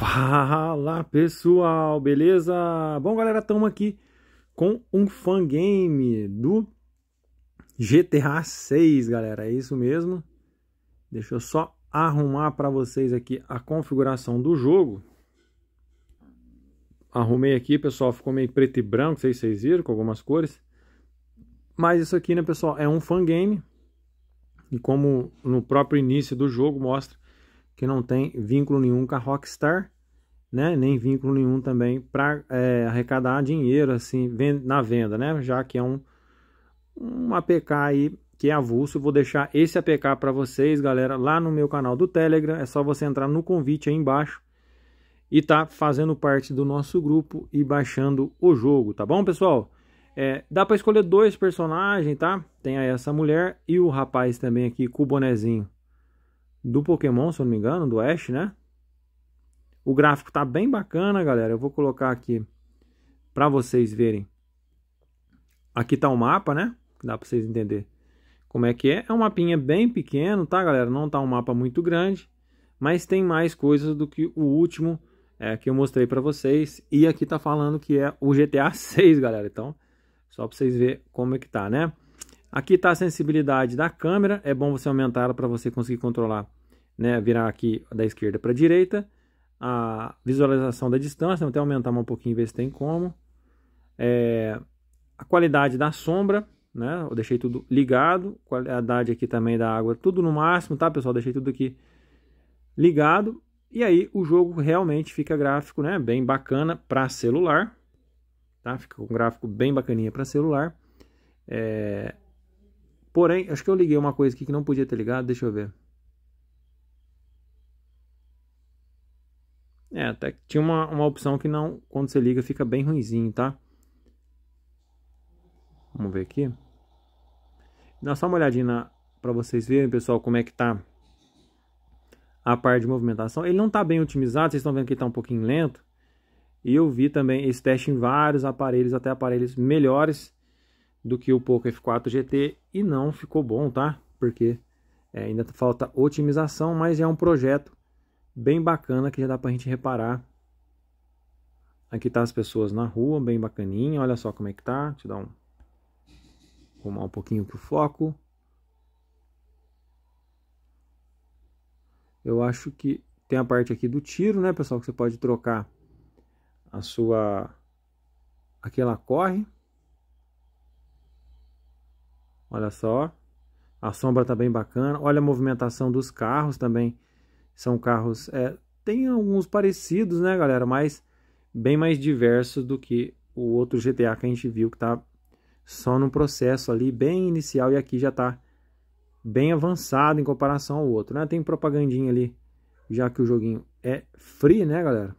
Fala pessoal, beleza? Bom galera, estamos aqui com um fangame do GTA 6, galera, é isso mesmo. Deixa eu só arrumar para vocês aqui a configuração do jogo. Arrumei aqui, pessoal, ficou meio preto e branco, não sei se vocês viram, com algumas cores. Mas isso aqui, né, pessoal, é um fangame. E como no próprio início do jogo mostra, que não tem vínculo nenhum com a Rockstar, né? Nem vínculo nenhum também para é, arrecadar dinheiro assim na venda, né? Já que é um, um APK aí que é avulso. Vou deixar esse APK para vocês, galera, lá no meu canal do Telegram. É só você entrar no convite aí embaixo e tá fazendo parte do nosso grupo e baixando o jogo, tá bom, pessoal? É, dá para escolher dois personagens, tá? Tem aí essa mulher e o rapaz também aqui com o bonezinho do Pokémon, se eu não me engano, do Ash, né? O gráfico tá bem bacana, galera. Eu vou colocar aqui para vocês verem. Aqui tá o mapa, né? Dá para vocês entenderem como é que é. É um mapinha bem pequeno, tá, galera? Não tá um mapa muito grande, mas tem mais coisas do que o último é, que eu mostrei para vocês. E aqui tá falando que é o GTA 6, galera. Então, só para vocês verem como é que tá, né? Aqui está a sensibilidade da câmera, é bom você aumentar ela para você conseguir controlar, né? Virar aqui da esquerda para a direita. A visualização da distância, vou até aumentar um pouquinho, ver se tem como. É, a qualidade da sombra, né? Eu deixei tudo ligado. Qualidade aqui também da água, tudo no máximo, tá, pessoal? Deixei tudo aqui ligado. E aí o jogo realmente fica gráfico, né? Bem bacana para celular, tá? Fica um gráfico bem bacaninha para celular. É, Porém, acho que eu liguei uma coisa aqui que não podia ter ligado, deixa eu ver. É, até que tinha uma, uma opção que não, quando você liga fica bem ruimzinho, tá? Vamos ver aqui. Dá só uma olhadinha para vocês verem, pessoal, como é que tá a parte de movimentação. Ele não tá bem otimizado, vocês estão vendo que ele tá um pouquinho lento. E eu vi também esse teste em vários aparelhos, até aparelhos melhores do que o Poco F4 GT e não ficou bom, tá? Porque é, ainda falta otimização, mas é um projeto bem bacana que já dá pra gente reparar. Aqui tá as pessoas na rua, bem bacaninha, olha só como é que tá, te dá um arrumar um pouquinho pro foco. Eu acho que tem a parte aqui do tiro, né, pessoal, que você pode trocar a sua aqui ela corre Olha só. A sombra tá bem bacana. Olha a movimentação dos carros também. São carros... É, tem alguns parecidos, né, galera? Mas bem mais diversos do que o outro GTA que a gente viu, que tá só no processo ali, bem inicial. E aqui já tá bem avançado em comparação ao outro, né? Tem propagandinha ali, já que o joguinho é free, né, galera?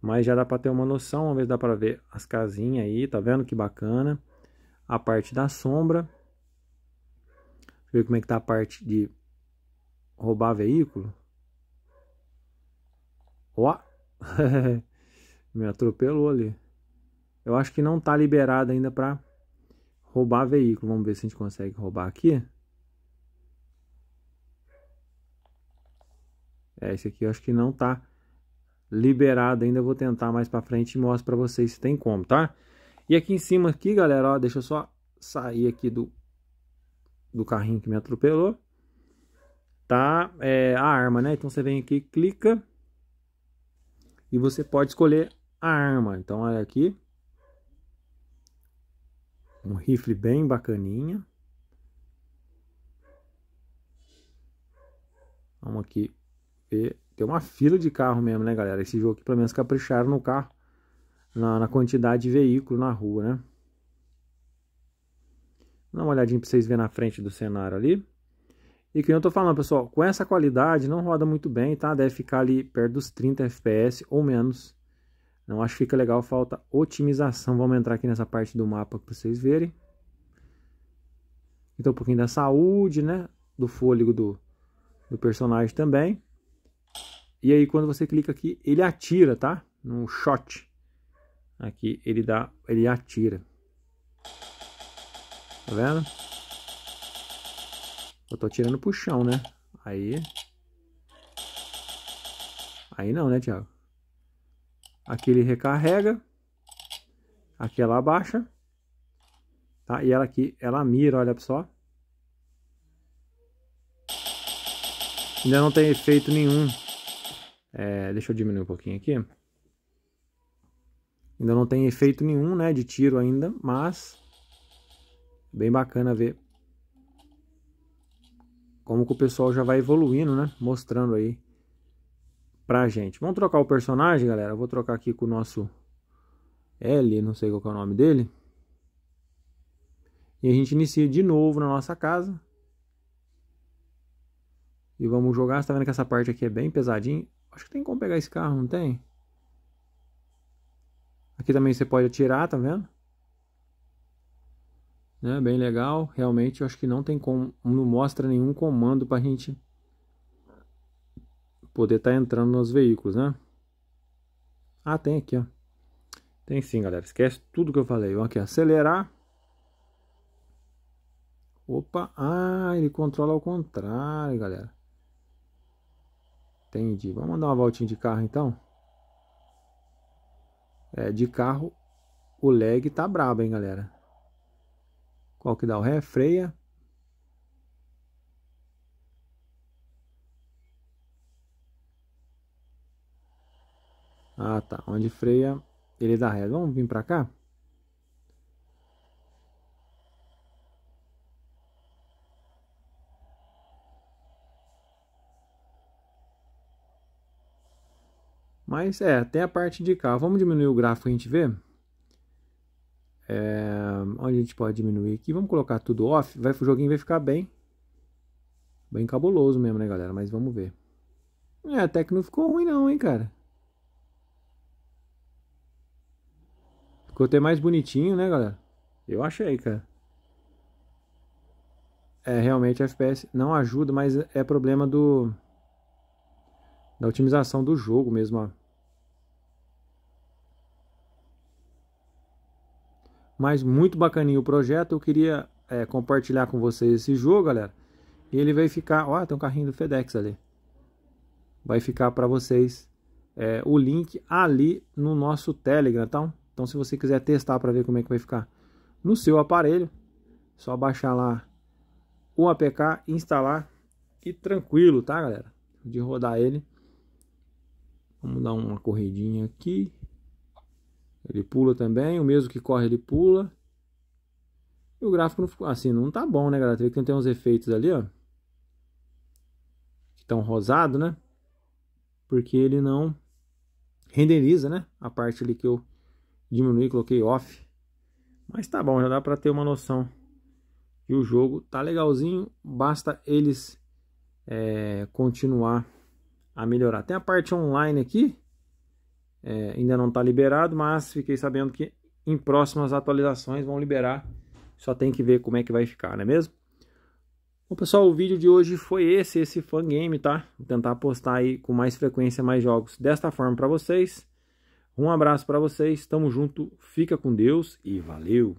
Mas já dá para ter uma noção, uma vez dá para ver as casinhas aí, tá vendo que bacana? a parte da sombra. Deixa eu ver como é que tá a parte de roubar veículo. Ó! Me atropelou ali. Eu acho que não tá liberado ainda para roubar veículo. Vamos ver se a gente consegue roubar aqui. É, esse aqui eu acho que não tá liberado ainda. Eu vou tentar mais para frente e mostro para vocês se tem como, tá? E aqui em cima aqui, galera, ó, deixa eu só sair aqui do, do carrinho que me atropelou. Tá? É a arma, né? Então você vem aqui, clica e você pode escolher a arma. Então olha aqui. Um rifle bem bacaninha. Vamos aqui ver. Tem uma fila de carro mesmo, né, galera? Esse jogo aqui, pelo menos, capricharam no carro na, na quantidade de veículo na rua, né? Dá uma olhadinha para vocês verem na frente do cenário ali. E que eu tô falando, pessoal, com essa qualidade não roda muito bem, tá? Deve ficar ali perto dos 30 FPS ou menos. Não acho que fica legal, falta otimização. Vamos entrar aqui nessa parte do mapa para vocês verem. Então, um pouquinho da saúde, né? Do fôlego do, do personagem também. E aí, quando você clica aqui, ele atira, tá? Num shot. Aqui ele dá, ele atira. Tá vendo? Eu tô atirando pro chão, né? Aí. Aí não, né, Thiago? Aqui ele recarrega. Aqui ela abaixa. Tá? E ela aqui, ela mira, olha só. Ainda não tem efeito nenhum. É, deixa eu diminuir um pouquinho aqui. Ainda não tem efeito nenhum, né, de tiro ainda, mas bem bacana ver como que o pessoal já vai evoluindo, né, mostrando aí pra gente. Vamos trocar o personagem, galera? Eu vou trocar aqui com o nosso L, não sei qual é o nome dele. E a gente inicia de novo na nossa casa. E vamos jogar. Você tá vendo que essa parte aqui é bem pesadinha? Acho que tem como pegar esse carro, não tem? Aqui também você pode atirar, tá vendo? Né? Bem legal. Realmente, eu acho que não tem como, não mostra nenhum comando para a gente poder estar tá entrando nos veículos, né? Ah, tem aqui, ó. Tem sim, galera. Esquece tudo que eu falei. Vamos aqui, acelerar. Opa, ah, ele controla ao contrário, galera. Entendi. Vamos dar uma voltinha de carro, então. É, de carro, o lag tá brabo, hein, galera? Qual que dá o ré? Freia. Ah, tá. Onde freia, ele dá ré. Vamos vir pra cá? Mas é, até a parte de cá. Vamos diminuir o gráfico a gente ver? É, onde a gente pode diminuir aqui? Vamos colocar tudo off. Vai, o joguinho vai ficar bem. Bem cabuloso mesmo, né, galera? Mas vamos ver. É, até que não ficou ruim não, hein, cara? Ficou até mais bonitinho, né, galera? Eu achei, cara. É, realmente a FPS não ajuda, mas é problema do da otimização do jogo mesmo, ó. Mas muito bacaninho o projeto. Eu queria é, compartilhar com vocês esse jogo, galera. E ele vai ficar... Ó, tem um carrinho do FedEx ali. Vai ficar para vocês é, o link ali no nosso Telegram, tá? Então, se você quiser testar para ver como é que vai ficar no seu aparelho, só baixar lá o APK, instalar e tranquilo, tá, galera? De rodar ele. Vamos dar uma corridinha aqui. Ele pula também, o mesmo que corre ele pula. E o gráfico não ficou assim, não tá bom, né, galera? Tem que ter uns efeitos ali, ó. Que tão rosado, né? Porque ele não renderiza, né? A parte ali que eu diminui, coloquei off. Mas tá bom, já dá para ter uma noção E o jogo tá legalzinho, basta eles é, continuar a melhorar. Tem a parte online aqui, é, ainda não está liberado, mas fiquei sabendo que em próximas atualizações vão liberar. Só tem que ver como é que vai ficar, não é mesmo? Bom, pessoal, o vídeo de hoje foi esse, esse fangame, tá? Vou tentar postar aí com mais frequência mais jogos desta forma para vocês. Um abraço para vocês, tamo junto, fica com Deus e valeu!